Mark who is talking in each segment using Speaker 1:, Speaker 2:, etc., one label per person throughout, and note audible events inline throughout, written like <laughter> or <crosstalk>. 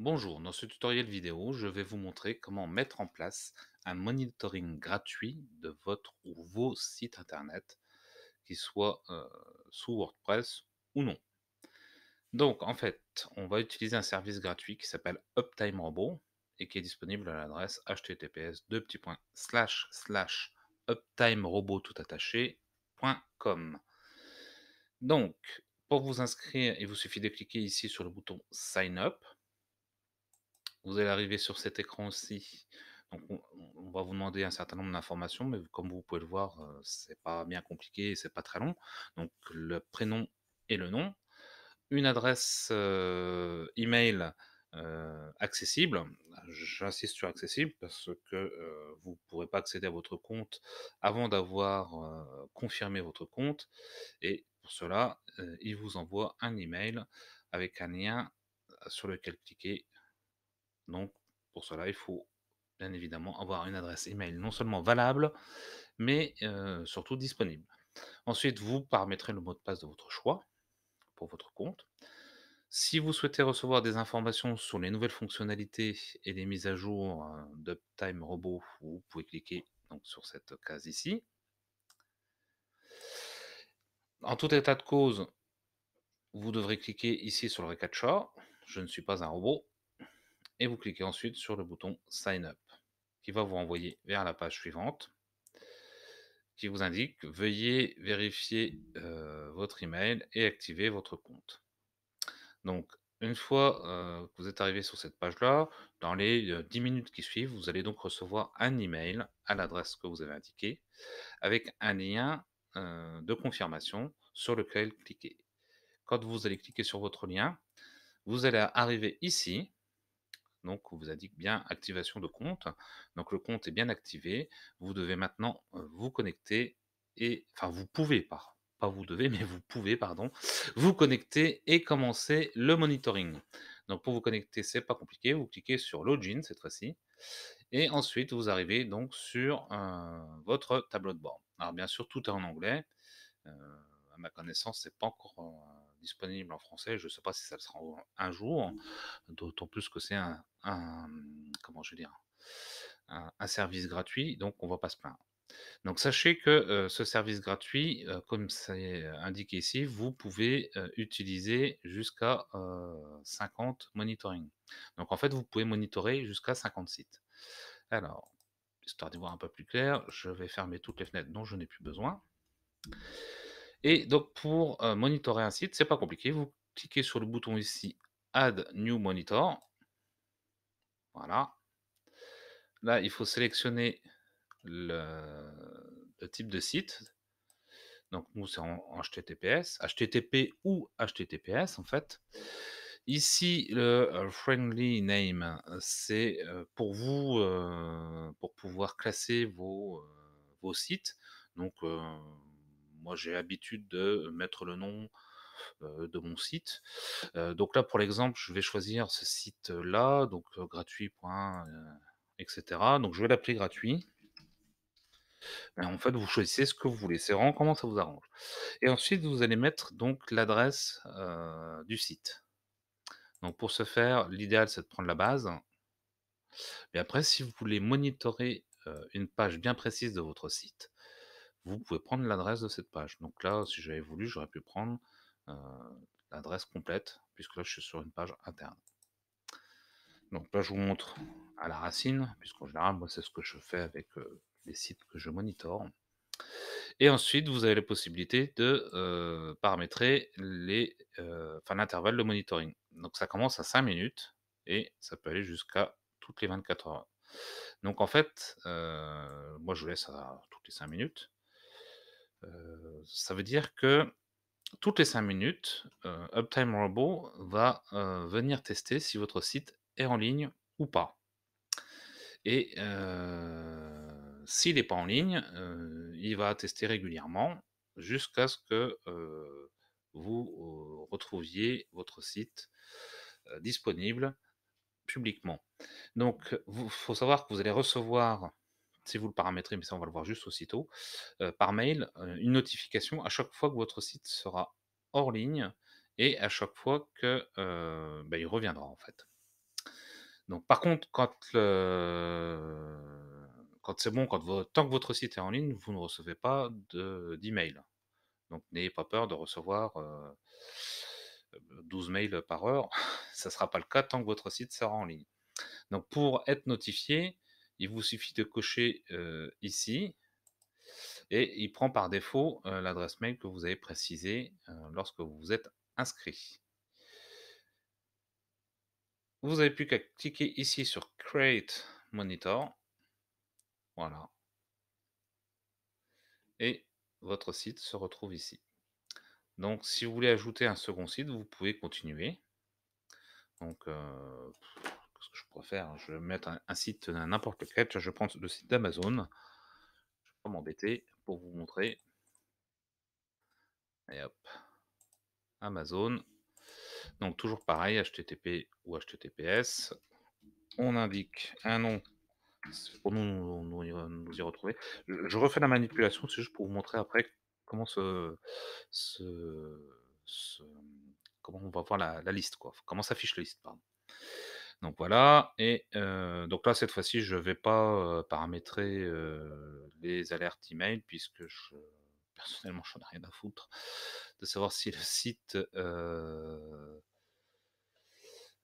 Speaker 1: Bonjour, dans ce tutoriel vidéo, je vais vous montrer comment mettre en place un monitoring gratuit de votre ou vos sites internet, qu'ils soit euh, sous WordPress ou non. Donc en fait, on va utiliser un service gratuit qui s'appelle Uptime Robot et qui est disponible à l'adresse https slash slash uptimerobot tout attaché.com. Donc pour vous inscrire, il vous suffit de cliquer ici sur le bouton Sign Up vous allez arriver sur cet écran aussi. Donc, on, va vous demander un certain nombre d'informations, mais comme vous pouvez le voir, euh, c'est pas bien compliqué, et c'est pas très long. Donc, le prénom et le nom, une adresse euh, email euh, accessible. J'insiste sur accessible parce que vous ne pourrez pas accéder à votre compte avant d'avoir confirmé votre compte. Et pour cela, il vous envoie un email avec un lien sur lequel cliquer donc, pour cela, il faut bien évidemment avoir une adresse email non seulement valable, mais euh, surtout disponible. Ensuite, vous paramétrez le mot de passe de votre choix pour votre compte. Si vous souhaitez recevoir des informations sur les nouvelles fonctionnalités et les mises à jour euh, d'Uptime Robot, vous pouvez cliquer donc, sur cette case ici. En tout état de cause, vous devrez cliquer ici sur le recaptcha. Je ne suis pas un robot, et vous cliquez ensuite sur le bouton Sign Up qui va vous renvoyer vers la page suivante qui vous indique veuillez vérifier euh, votre email et activer votre compte. Donc une fois euh, que vous êtes arrivé sur cette page-là, dans les 10 euh, minutes qui suivent, vous allez donc recevoir un email à l'adresse que vous avez indiquée avec un lien de confirmation sur lequel cliquer. Quand vous allez cliquer sur votre lien, vous allez arriver ici donc vous indique bien activation de compte. Donc le compte est bien activé. Vous devez maintenant euh, vous connecter et enfin vous pouvez pas pas vous devez mais vous pouvez pardon vous connecter et commencer le monitoring. Donc pour vous connecter, c'est pas compliqué, vous cliquez sur login cette fois-ci et ensuite vous arrivez donc sur euh, votre tableau de bord. Alors bien sûr, tout est en anglais. Euh, à ma connaissance, c'est pas encore disponible en français. Je ne sais pas si ça le sera un jour, mmh. d'autant plus que c'est un, comment je veux dire, un, service gratuit, donc on ne va pas se plaindre. Donc sachez que euh, ce service gratuit, euh, comme c'est indiqué ici, vous pouvez euh, utiliser jusqu'à 50 monitoring. Donc en fait, vous pouvez monitorer jusqu'à 50 sites. Alors, histoire d'y voir un peu plus clair, je vais fermer toutes les fenêtres dont je n'ai plus besoin. Et donc, pour monitorer un site, c'est pas compliqué. Vous cliquez sur le bouton ici Add New Monitor. Voilà. Là, il faut sélectionner le, type de site. Donc, nous, c'est en, HTTPS, HTTP ou HTTPS en fait. Ici, le friendly name, c'est pour vous, pour pouvoir classer vos, sites. Donc, j'ai l'habitude de mettre le nom de mon site. donc là, pour l'exemple, je vais choisir ce site-là, donc gratuit. etc. Donc je vais l'appeler gratuit. en fait, vous choisissez ce que vous voulez. C'est vraiment comment ça vous arrange. Et ensuite, vous allez mettre donc l'adresse du site. Donc pour ce faire, l'idéal c'est de prendre la base. et après, si vous voulez monitorer une page bien précise de votre site, vous pouvez prendre l'adresse de cette page. Donc là, si j'avais voulu, j'aurais pu prendre euh, l'adresse complète, puisque là, je suis sur une page interne. Donc là, je vous montre à la racine, puisqu'en général, moi, c'est ce que je fais avec euh, les sites que je monitore. Et ensuite, vous avez la possibilité de euh, les paramétrer l'intervalle de monitoring. Donc ça commence à 5 minutes et ça peut aller jusqu'à toutes les 24 heures. Donc en fait, moi je vous laisse à toutes les 5 minutes ça veut dire que toutes les cinq minutes, Uptime Robo va venir tester si votre site est en ligne ou pas. Et s'il n'est pas en ligne, il va tester régulièrement jusqu'à ce que vous retrouviez votre site disponible publiquement. Donc, il faut savoir que vous allez recevoir si vous le paramétrez, mais ça on va le voir juste aussitôt, euh, par mail, euh, une notification à chaque fois que votre site sera hors ligne et à chaque fois que euh, bah, il reviendra en fait. Donc par contre, quand, quand c'est bon, quand tant que votre site est en ligne, vous ne recevez pas d'email. De... Donc n'ayez pas peur de recevoir 12 mails par heure. <laughs> ça ne sera pas le cas tant que votre site sera en ligne. Donc pour être notifié, il vous suffit de cocher ici et il prend par défaut l'adresse mail que vous avez précisée lorsque vous vous êtes inscrit. Vous avez plus qu'à cliquer ici sur Create Monitor. Voilà. Et votre site se retrouve ici. Donc si vous voulez ajouter un second site, vous pouvez continuer. Donc ce que je préfère, hein, je vais mettre un, site euh, n'importe lequel, je prends le site d'Amazon, je ne vais pas m'embêter pour vous montrer. Et hop, Amazon. Donc toujours pareil, HTTP ou HTTPS. On indique un nom pour nous, y retrouver. Je, refais la manipulation, c'est juste pour vous montrer après comment se, comment on va voir la, liste, quoi. Comment s'affiche la liste, pardon. Donc voilà. Et donc là, cette fois-ci, je ne vais pas paramétrer les alertes email puisque je, personnellement, je n'en ai rien à foutre de savoir si le site.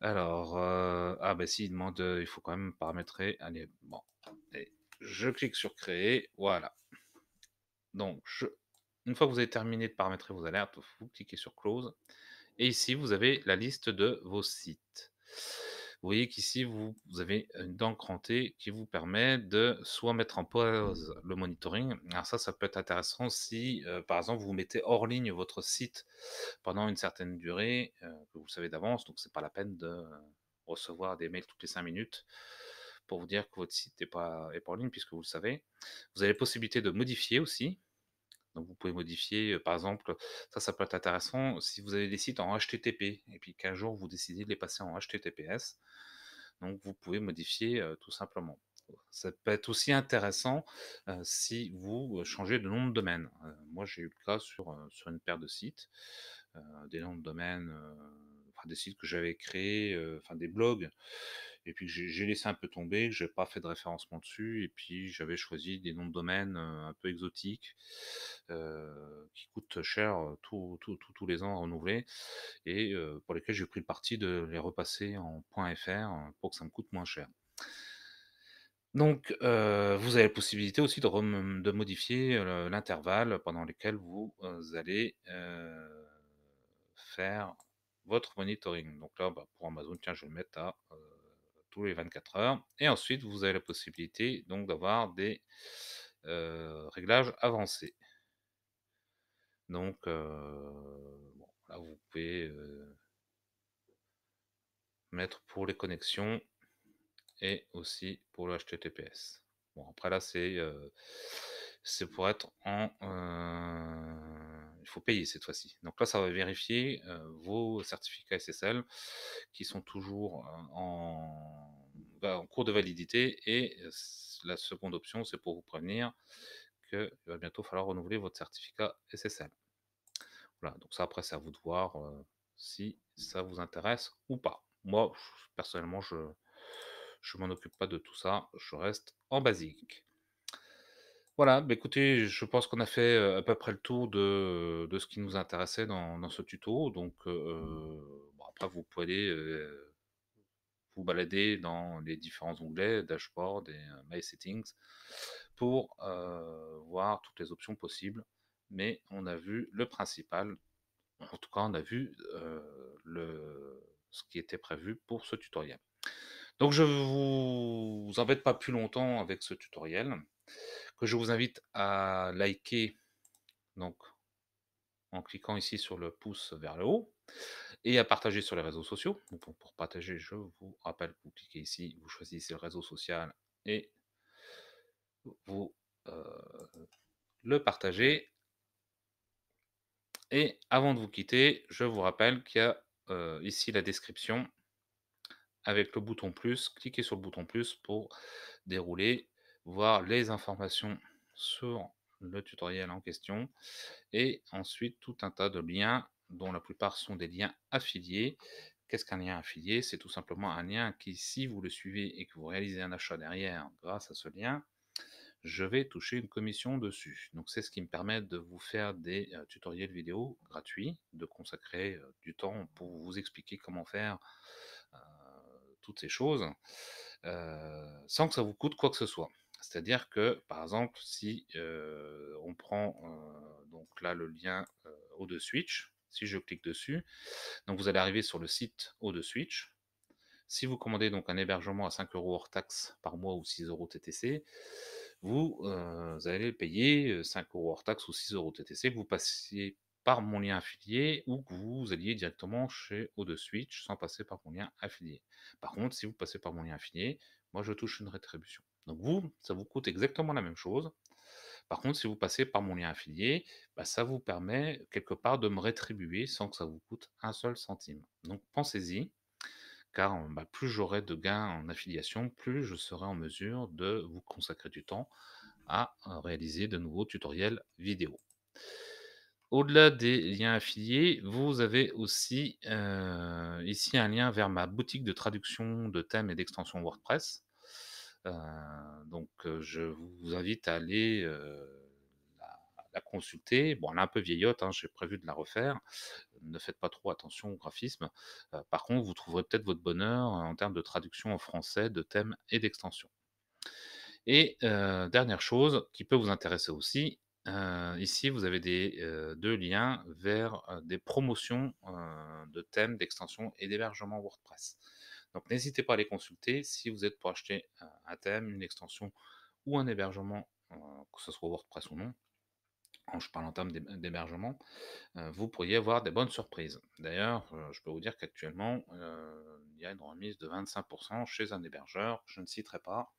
Speaker 1: Alors, ah ben si, il demande, il faut quand même paramétrer. Allez, bon. Et je clique sur créer. Voilà. Donc, je... une fois que vous avez terminé de paramétrer vos alertes, vous cliquez sur close. Et ici, vous avez la liste de vos sites. Vous voyez qu'ici, vous, avez une dent crantée qui vous permet de soit mettre en pause le monitoring. Alors ça, ça peut être intéressant si, euh, par exemple, vous mettez hors ligne votre site pendant une certaine durée, euh, que vous savez d'avance, donc ce n'est pas la peine de euh, recevoir des mails toutes les 5 minutes pour vous dire que votre site n'est pas, hors pas ligne, puisque vous le savez. Vous avez la possibilité de modifier aussi, donc vous pouvez modifier, par exemple, ça, ça peut être intéressant si vous avez des sites en HTTP et puis qu'un jour vous décidez de les passer en HTTPS. Donc vous pouvez modifier tout simplement. Ça peut être aussi intéressant si vous changez de nom de domaine. moi j'ai eu le cas sur, sur une paire de sites, des noms de domaine, enfin, des sites que j'avais créés, enfin des blogs, et puis j'ai laissé un peu tomber, je n'ai pas fait de référencement dessus, et puis j'avais choisi des noms de domaine un peu exotiques qui coûtent cher tous les ans à renouveler et pour lesquels j'ai pris le parti de les repasser en .fr pour que ça me coûte moins cher. Donc, vous avez la possibilité aussi de, de modifier l'intervalle pendant lequel vous allez faire votre monitoring. Donc là, bah, pour Amazon, tiens, je vais le mettre à tous les 24 heures. Et ensuite, vous avez la possibilité donc d'avoir des réglages avancés. Donc, euh, là, vous pouvez euh, mettre pour les connexions et aussi pour le HTTPS. Bon, après là, c'est euh, pour être en. il faut payer cette fois-ci. Donc là, ça va vérifier vos certificats SSL qui sont toujours en, bah, en cours de validité. Et la seconde option, c'est pour vous prévenir il va bientôt falloir renouveler votre certificat SSL. Voilà, donc ça après c'est à vous de voir euh, si ça vous intéresse ou pas. Moi, personnellement, je ne m'en occupe pas de tout ça, je reste en basique. Voilà, bah, écoutez, je pense qu'on a fait euh, à peu près le tour de, ce qui nous intéressait dans, ce tuto. Donc, euh, après, vous pouvez vous balader dans les différents onglets, dashboard et my settings, pour voir toutes les options possibles. Mais on a vu le principal, en tout cas on a vu le, ce qui était prévu pour ce tutoriel. Donc je vous embête pas plus longtemps avec ce tutoriel, que je vous invite à liker donc en cliquant ici sur le pouce vers le haut et à partager sur les réseaux sociaux. Donc pour partager, je vous rappelle, vous cliquez ici, vous choisissez le réseau social et vous euh, le partagez. Et avant de vous quitter, je vous rappelle qu'il y a euh, ici la description avec le bouton plus. Cliquez sur le bouton plus pour dérouler, voir les informations sur le tutoriel en question. Et ensuite, tout un tas de liens dont la plupart sont des liens affiliés. Qu'est-ce qu'un lien affilié C'est tout simplement un lien qui, si vous le suivez et que vous réalisez un achat derrière grâce à ce lien, je vais toucher une commission dessus. Donc c'est ce qui me permet de vous faire des euh, tutoriels vidéo gratuits, de consacrer euh, du temps pour vous expliquer comment faire euh, toutes ces choses, sans que ça vous coûte quoi que ce soit. C'est-à-dire que, par exemple, si on prend donc là le lien au de Switch, si je clique dessus, donc vous allez arriver sur le site au de Switch, si vous commandez donc un hébergement à 5 euros hors taxe par mois ou 6 euros TTC, euh, vous, allez payer 5 euh, euros hors taxe ou 6 euros TTC, que vous passiez par mon lien affilié ou que vous alliez directement chez O2 Switch sans passer par mon lien affilié. Par contre, si vous passez par mon lien affilié, moi je touche une rétribution. Donc vous, ça vous coûte exactement la même chose. Par contre, si vous passez par mon lien affilié, bah, ça vous permet quelque part de me rétribuer sans que ça vous coûte un seul centime. Donc pensez-y car bah, plus j'aurai de gains en affiliation, plus je serai en mesure de vous consacrer du temps à euh, réaliser de nouveaux tutoriels vidéo. Au-delà des liens affiliés, vous avez aussi euh, ici un lien vers ma boutique de traduction de thèmes et d'extensions WordPress. Euh, donc, je vous invite à aller la consulter. Bon, elle est un peu vieillotte, hein, j'ai prévu de la refaire. Ne faites pas trop attention au graphisme. Euh, par contre, vous trouverez peut-être votre bonheur euh, en termes de traduction en français, de thèmes et d'extensions. Et euh, dernière chose qui peut vous intéresser aussi, ici vous avez des, deux liens vers des promotions de thèmes, d'extensions et d'hébergement WordPress. Donc n'hésitez pas à les consulter si vous êtes pour acheter un thème, une extension ou un hébergement, que ce soit WordPress ou non je parle en termes d'hébergement, euh, vous pourriez avoir des bonnes surprises. D'ailleurs, euh, je peux vous dire qu'actuellement, euh, il y a une remise de 25% chez un hébergeur, je ne citerai pas.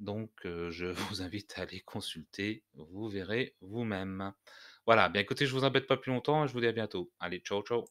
Speaker 1: Donc, je <laughs> vous invite à aller consulter, vous verrez vous-même. Voilà, bien écoutez, je vous embête pas plus longtemps je vous dis à bientôt. Allez, ciao, ciao.